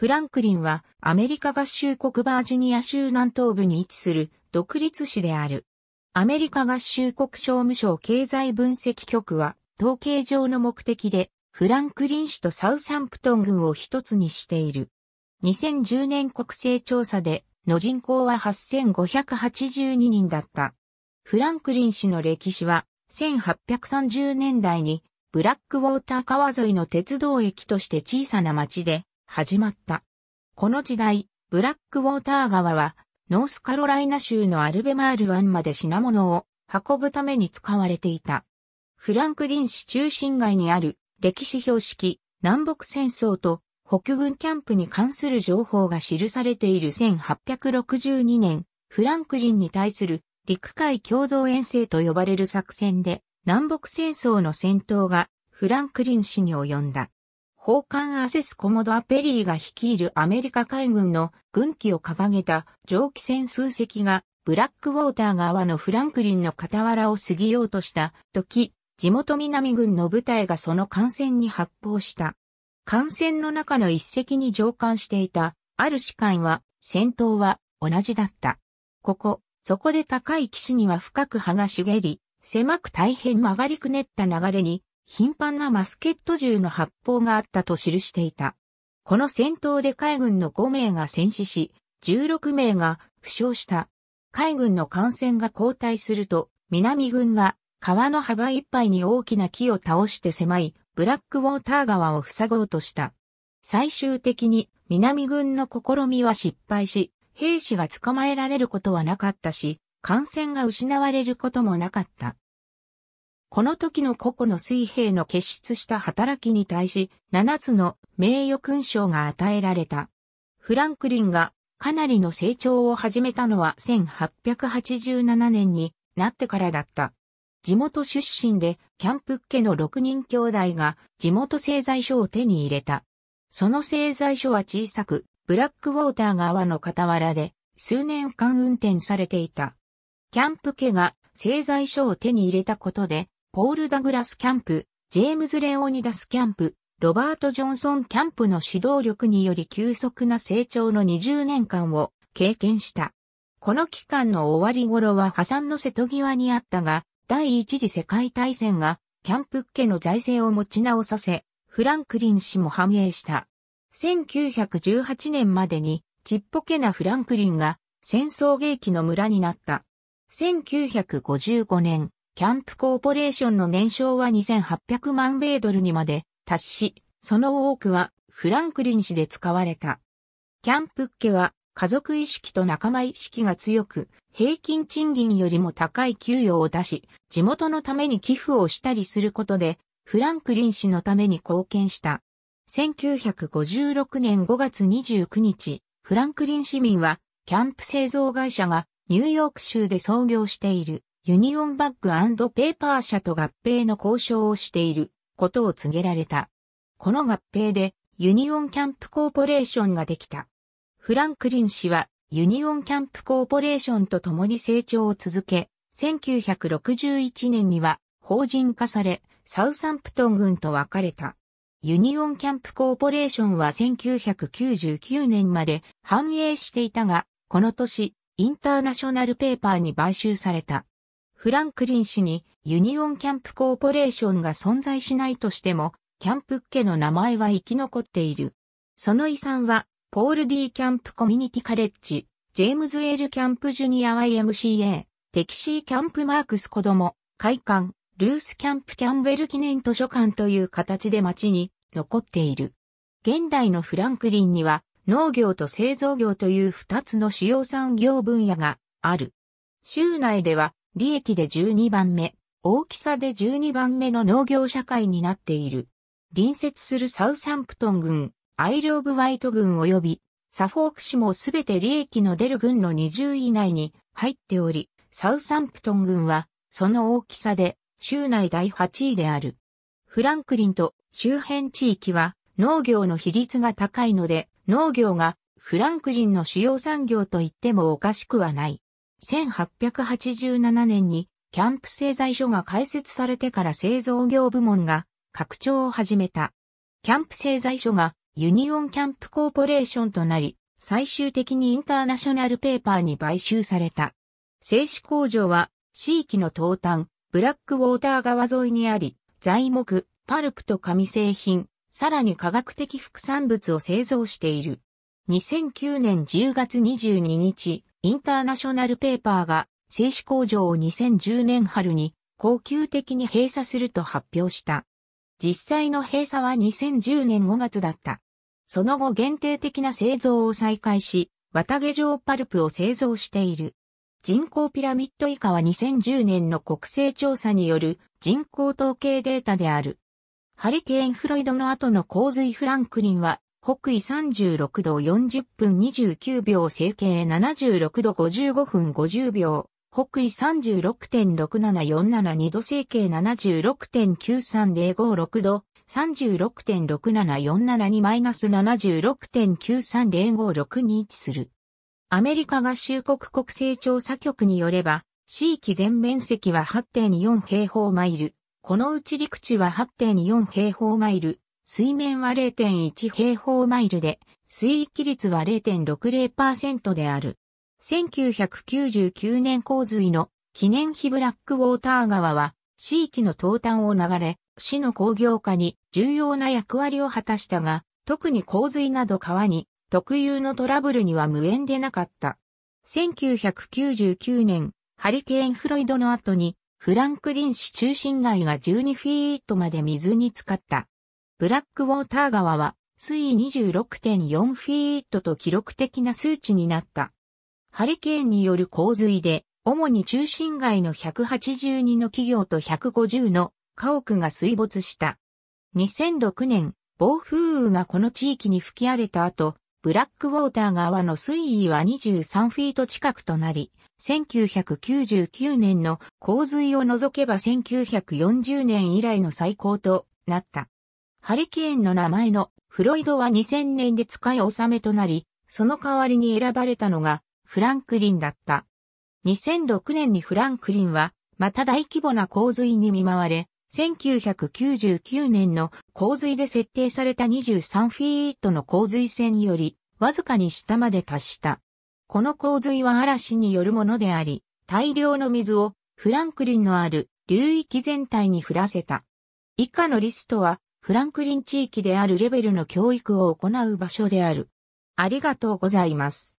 フランクリンはアメリカ合衆国バージニア州南東部に位置する独立市である。アメリカ合衆国商務省経済分析局は統計上の目的でフランクリン市とサウサンプトン郡を一つにしている。2010年国勢調査での人口は8582人だった。フランクリン市の歴史は1830年代にブラックウォーター川沿いの鉄道駅として小さな町で始まった。この時代、ブラックウォーター川は、ノースカロライナ州のアルベマール湾まで品物を運ぶために使われていた。フランクリン市中心街にある歴史標識、南北戦争と北軍キャンプに関する情報が記されている1862年、フランクリンに対する陸海共同遠征と呼ばれる作戦で南北戦争の戦闘がフランクリン市に及んだ。砲艦アセスコモドアペリーが率いるアメリカ海軍の軍旗を掲げた蒸気船数隻がブラックウォーター側のフランクリンの傍らを過ぎようとした時、地元南軍の部隊がその艦船に発砲した。艦船の中の一隻に乗艦していたある士官は戦闘は同じだった。ここ、そこで高い岸には深く葉が茂り、狭く大変曲がりくねった流れに頻繁なマスケット銃の発砲があったと記していた。この戦闘で海軍の5名が戦死し、16名が負傷した。海軍の艦船が後退すると、南軍は川の幅いっぱいに大きな木を倒して狭いブラックウォーター川を塞ごうとした。最終的に南軍の試みは失敗し、兵士が捕まえられることはなかったし、艦船が失われることもなかった。この時の個々の水兵の結出した働きに対し、7つの名誉勲章が与えられた。フランクリンがかなりの成長を始めたのは1887年になってからだった。地元出身でキャンプ家の6人兄弟が地元製材所を手に入れた。その製材所は小さく、ブラックウォーター側の傍らで数年間運転されていた。キャンプ家が製材所を手に入れたことでポール・ダグラス・キャンプ、ジェームズ・レオニダス・キャンプ、ロバート・ジョンソン・キャンプの指導力により急速な成長の20年間を経験した。この期間の終わり頃は破産の瀬戸際にあったが、第一次世界大戦がキャンプ家の財政を持ち直させ、フランクリン氏も繁栄した。1918年までにちっぽけなフランクリンが戦争芸期の村になった。1955年、キャンプコーポレーションの年商は2800万米ドルにまで達し、その多くはフランクリン氏で使われた。キャンプ家は家族意識と仲間意識が強く、平均賃金よりも高い給与を出し、地元のために寄付をしたりすることで、フランクリン氏のために貢献した。1956年5月29日、フランクリン市民は、キャンプ製造会社がニューヨーク州で創業している。ユニオンバッグペーパー社と合併の交渉をしていることを告げられた。この合併でユニオンキャンプコーポレーションができた。フランクリン氏はユニオンキャンプコーポレーションと共に成長を続け、1961年には法人化され、サウサンプトン軍と別れた。ユニオンキャンプコーポレーションは1999年まで繁栄していたが、この年、インターナショナルペーパーに買収された。フランクリン氏にユニオンキャンプコーポレーションが存在しないとしても、キャンプ家の名前は生き残っている。その遺産は、ポール D キャンプコミュニティカレッジ、ジェームズ・エル・キャンプ・ジュニア YMCA、テキシー・キャンプ・マークス子供、会館、ルース・キャンプ・キャンベル記念図書館という形で町に残っている。現代のフランクリンには、農業と製造業という二つの主要産業分野がある。州内では利益で12番目、大きさで12番目の農業社会になっている。隣接するサウサンプトン郡、アイル・オブ・ワイト郡及び、サフォーク市もすべて利益の出る郡の20位以内に入っており、サウサンプトン郡は、その大きさで、州内第8位である。フランクリンと周辺地域は、農業の比率が高いので、農業がフランクリンの主要産業と言ってもおかしくはない。1887年にキャンプ製材所が開設されてから製造業部門が拡張を始めた。キャンプ製材所がユニオンキャンプコーポレーションとなり、最終的にインターナショナルペーパーに買収された。製紙工場は、地域の東端、ブラックウォーター川沿いにあり、材木、パルプと紙製品、さらに科学的副産物を製造している。2009年10月22日、インターナショナルペーパーが製紙工場を2010年春に恒久的に閉鎖すると発表した。実際の閉鎖は2010年5月だった。その後限定的な製造を再開し、綿毛状パルプを製造している。人口ピラミッド以下は2010年の国勢調査による人口統計データである。ハリケーン・フロイドの後の洪水フランクリンは北緯36度40分29秒整形76度55分50秒、北緯36.67472度整形76.93056度、36.6747-76.93056に位置する。アメリカ合衆国国勢調査局によれば、地域全面積は8.4平方マイル。このうち陸地は8.4平方マイル、水面は0.1平方マイルで、水域率は0.60%である。1999年洪水の記念碑ブラックウォーター川は、地域の東端を流れ、市の工業化に重要な役割を果たしたが、特に洪水など川に特有のトラブルには無縁でなかった。1999年、ハリケーンフロイドの後に、フランクリン市中心街が12フィートまで水に浸かった。ブラックウォーター川は水位26.4フィートと記録的な数値になった。ハリケーンによる洪水で、主に中心街の182の企業と150の家屋が水没した。2006年、暴風雨がこの地域に吹き荒れた後、ブラックウォーター川の水位は23フィート近くとなり、1999年の洪水を除けば1940年以来の最高となった。ハリケーンの名前のフロイドは2000年で使い納めとなり、その代わりに選ばれたのがフランクリンだった。2006年にフランクリンは、また大規模な洪水に見舞われ、1999年の洪水で設定された23フィートの洪水線より、わずかに下まで達した。この洪水は嵐によるものであり、大量の水をフランクリンのある流域全体に降らせた。以下のリストはフランクリン地域であるレベルの教育を行う場所である。ありがとうございます。